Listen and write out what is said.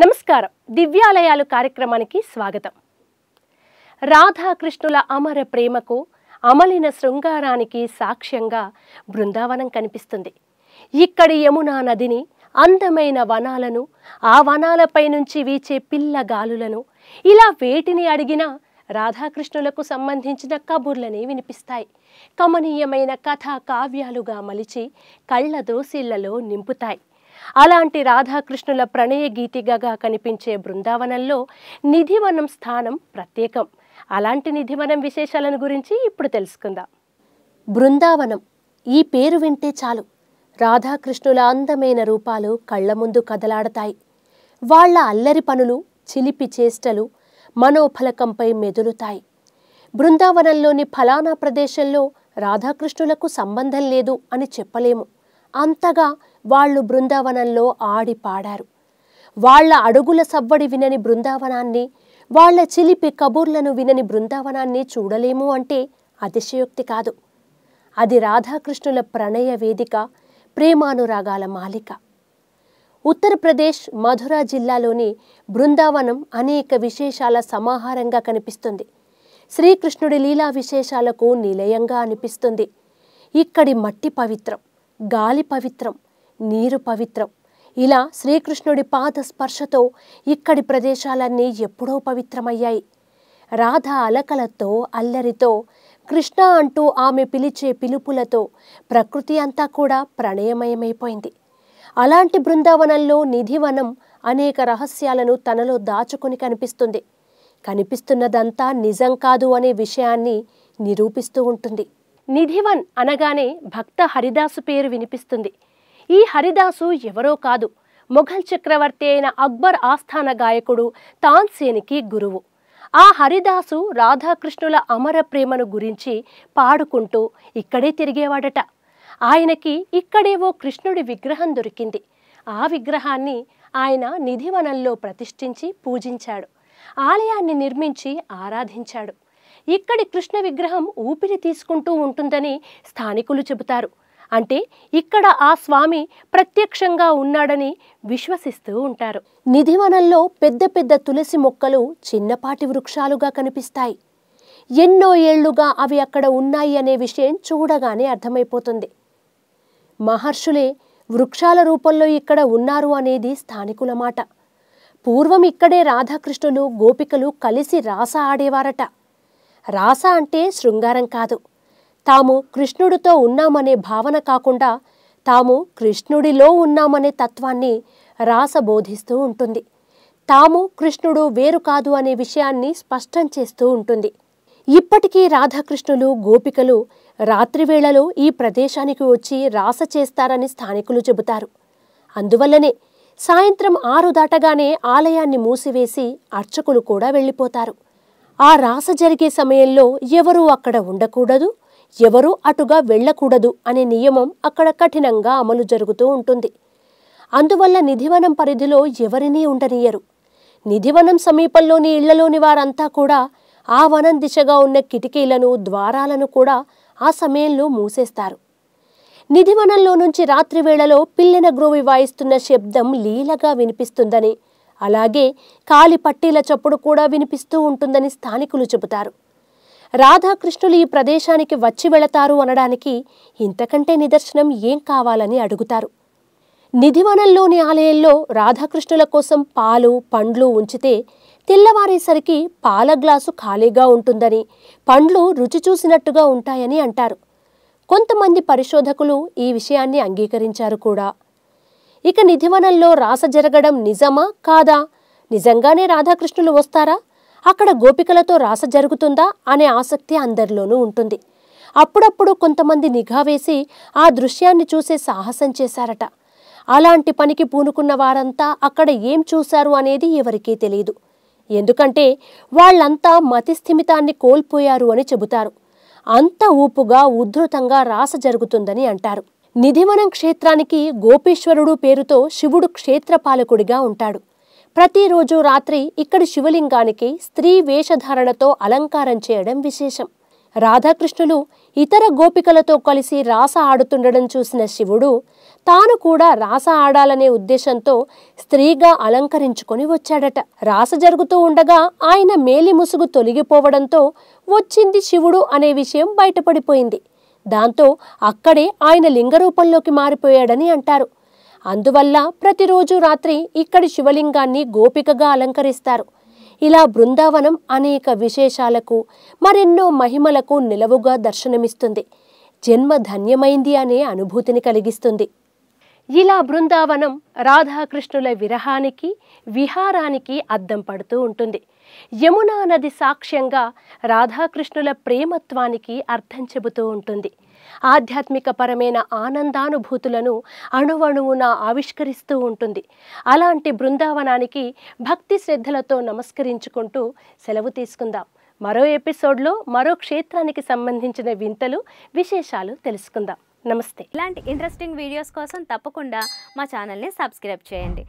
నమస్కారం దివ్యాలయాలు కార్యక్రమానికి స్వాగతం రాధాకృష్ణుల అమర ప్రేమకు అమలిన శృంగారానికి సాక్ష్యంగా బృందావనం కనిపిస్తుంది ఇక్కడి యమునా నదిని అందమైన వనాలను ఆ వనాలపై నుంచి వీచే పిల్ల గాలులను ఇలా వేటిని అడిగినా రాధాకృష్ణులకు సంబంధించిన కబుర్లనే వినిపిస్తాయి కమనీయమైన కథా కావ్యాలుగా మలిచి కళ్ళ దోసిళ్లలో నింపుతాయి అలాంటి రాధాకృష్ణుల ప్రణయ గీతిగా కనిపించే బృందావనంలో నిధివనం స్థానం ప్రత్యేకం అలాంటి నిధివనం విశేషాలను గురించి ఇప్పుడు తెలుసుకుందాం బృందావనం ఈ పేరు వింటే చాలు రాధాకృష్ణుల అందమైన రూపాలు కళ్ల ముందు కదలాడతాయి వాళ్ల అల్లరి పనులు చిలిపి చేష్టలు మనోఫలకంపై మెదులుతాయి బృందావనంలోని ఫలానా ప్రదేశంలో రాధాకృష్ణులకు సంబంధం లేదు అని చెప్పలేము అంతగా వాళ్ళు బృందావనంలో ఆడి పాడారు వాళ్ల అడుగుల సవ్వడి వినని బృందావనాన్ని వాళ్ల చిలిపి కబుర్లను వినని బృందావనాన్ని చూడలేము అంటే అతిశయోక్తి కాదు అది రాధాకృష్ణుల ప్రణయ వేదిక ప్రేమానురాగాల మాలిక ఉత్తరప్రదేశ్ మధురా జిల్లాలోని బృందావనం అనేక విశేషాల సమాహారంగా కనిపిస్తుంది శ్రీకృష్ణుడి లీలా విశేషాలకు నిలయంగా అనిపిస్తుంది ఇక్కడి మట్టి పవిత్రం గాలి పవిత్రం నీరు పవిత్రం ఇలా శ్రీకృష్ణుడి పాద స్పర్శతో ఇక్కడి ప్రదేశాలన్నీ ఎప్పుడో పవిత్రమయ్యాయి రాధ అలకలతో అల్లరితో కృష్ణ అంటూ ఆమె పిలిచే పిలుపులతో ప్రకృతి అంతా కూడా ప్రణయమయమైపోయింది అలాంటి బృందావనంలో నిధివనం అనేక రహస్యాలను తనలో దాచుకుని కనిపిస్తుంది కనిపిస్తున్నదంతా నిజం కాదు అనే విషయాన్ని నిరూపిస్తూ ఉంటుంది నిధివన్ అనగానే భక్త హరిదాసు పేరు వినిపిస్తుంది ఈ హరిదాసు ఎవరో కాదు మొఘల్ చక్రవర్తి అయిన అక్బర్ ఆస్థాన గాయకుడు తాన్సేనికి గురువు ఆ హరిదాసు రాధాకృష్ణుల అమర ప్రేమను గురించి పాడుకుంటూ ఇక్కడే తిరిగేవాడట ఆయనకి ఇక్కడే ఓ కృష్ణుడి విగ్రహం దొరికింది ఆ విగ్రహాన్ని ఆయన నిధివనంలో ప్రతిష్ఠించి పూజించాడు ఆలయాన్ని నిర్మించి ఆరాధించాడు ఇక్కడి కృష్ణ విగ్రహం ఊపిరి తీసుకుంటూ ఉంటుందని స్థానికులు చెబుతారు అంటే ఇక్కడ ఆ స్వామి ప్రత్యక్షంగా ఉన్నాడని విశ్వసిస్తూ ఉంటారు నిధివనంలో పెద్ద పెద్ద తులసి మొక్కలు చిన్నపాటి వృక్షాలుగా కనిపిస్తాయి ఎన్నో ఏళ్లుగా అవి అక్కడ ఉన్నాయి అనే విషయం చూడగానే అర్థమైపోతుంది మహర్షులే వృక్షాల రూపంలో ఇక్కడ ఉన్నారు అనేది స్థానికుల మాట పూర్వం ఇక్కడే రాధాకృష్ణులు గోపికలు కలిసి రాస ఆడేవారట రాస అంటే శృంగారం కాదు తాము కృష్ణుడితో ఉన్నామనే భావన కాకుండా తాము కృష్ణుడిలో ఉన్నామనే తత్వాన్ని రాస బోధిస్తూ ఉంటుంది తాము కృష్ణుడు వేరు కాదు అనే విషయాన్ని స్పష్టం చేస్తూ ఉంటుంది ఇప్పటికీ రాధాకృష్ణులు గోపికలు రాత్రివేళలో ఈ ప్రదేశానికి వచ్చి రాస చేస్తారని స్థానికులు చెబుతారు అందువల్లనే సాయంత్రం ఆరు దాటగానే ఆలయాన్ని మూసివేసి అర్చకులు కూడా వెళ్ళిపోతారు ఆ రాస జరిగే సమయంలో ఎవరూ అక్కడ ఉండకూడదు ఎవరూ అటుగా వెళ్లకూడదు అనే నియమం అక్కడ కఠినంగా అమలు జరుగుతూ ఉంటుంది అందువల్ల నిధివనం పరిధిలో ఎవరినీ ఉండనీయరు నిధివనం సమీపంలోని ఇళ్లలోని వారంతా కూడా ఆ వనం దిశగా ఉన్న కిటికీలను ద్వారాలను కూడా ఆ సమయంలో మూసేస్తారు నిధివనంలో నుంచి రాత్రివేళలో పిల్లిన గ్రోవి వాయిస్తున్న శబ్దం లీలగా వినిపిస్తుందని అలాగే కాలి పట్టీల చప్పుడు కూడా వినిపిస్తూ ఉంటుందని స్థానికులు చెబుతారు రాధాకృష్ణులు ఈ ప్రదేశానికి వచ్చి వెళతారు అనడానికి ఇంతకంటే నిదర్శనం ఏం కావాలని అడుగుతారు నిధివనంలోని ఆలయంలో రాధాకృష్ణుల కోసం పాలు పండ్లు ఉంచితే తెల్లవారేసరికి పాల గ్లాసు ఖాళీగా ఉంటుందని పండ్లు రుచి చూసినట్టుగా ఉంటాయని అంటారు కొంతమంది పరిశోధకులు ఈ విషయాన్ని అంగీకరించారు కూడా ఇక నిధివనంలో రాస జరగడం నిజమా కాదా నిజంగానే రాధాకృష్ణులు వస్తారా అక్కడ గోపికలతో రాస జరుగుతుందా అనే ఆసక్తి అందరిలోనూ ఉంటుంది అప్పుడప్పుడు కొంతమంది నిఘా వేసి ఆ దృశ్యాన్ని చూసే సాహసం చేశారట అలాంటి పనికి పూనుకున్న వారంతా అక్కడ ఏం చూశారు అనేది ఎవరికీ తెలియదు ఎందుకంటే వాళ్లంతా మతిస్థిమితాన్ని కోల్పోయారు అని చెబుతారు అంత ఊపుగా ఉద్ధృతంగా రాస జరుగుతుందని అంటారు నిధివనం క్షేత్రానికి గోపీశ్వరుడు పేరుతో శివుడు క్షేత్రపాలకుడిగా ఉంటాడు ప్రతిరోజు రాత్రి ఇక్కడి శివలింగానికి స్త్రీ వేషధారణతో అలంకారం చేయడం విశేషం రాధాకృష్ణులు ఇతర గోపికలతో కలిసి రాస ఆడుతుండడం చూసిన శివుడు తాను కూడా రాస ఆడాలనే ఉద్దేశంతో స్త్రీగా అలంకరించుకొని వచ్చాడట రాస జరుగుతూ ఉండగా ఆయన మేలి ముసుగు తొలగిపోవడంతో వచ్చింది శివుడు అనే విషయం బయటపడిపోయింది దాంతో అక్కడే ఆయన లింగరూపంలోకి మారిపోయాడని అంటారు అందువల్ల ప్రతిరోజు రాత్రి ఇక్కడి శివలింగాన్ని గోపికగా అలంకరిస్తారు ఇలా బృందావనం అనేక విశేషాలకు మరెన్నో మహిమలకు నిలవుగా దర్శనమిస్తుంది జన్మ ధన్యమైంది అనే అనుభూతిని కలిగిస్తుంది ఇలా బృందావనం రాధాకృష్ణుల విరహానికి విహారానికి అద్దం పడుతూ ఉంటుంది యమునా నది సాక్ష్యంగా రాధాకృష్ణుల ప్రేమత్వానికి అర్థం చెబుతూ ఉంటుంది ఆధ్యాత్మికపరమైన ఆనందానుభూతులను అణువణువున ఆవిష్కరిస్తూ ఉంటుంది అలాంటి బృందావనానికి భక్తి శ్రద్ధలతో నమస్కరించుకుంటూ సెలవు తీసుకుందాం మరో ఎపిసోడ్లో మరో క్షేత్రానికి సంబంధించిన వింతలు విశేషాలు తెలుసుకుందాం నమస్తే ఇలాంటి ఇంట్రెస్టింగ్ వీడియోస్ కోసం తప్పకుండా మా ఛానల్ని సబ్స్క్రైబ్ చేయండి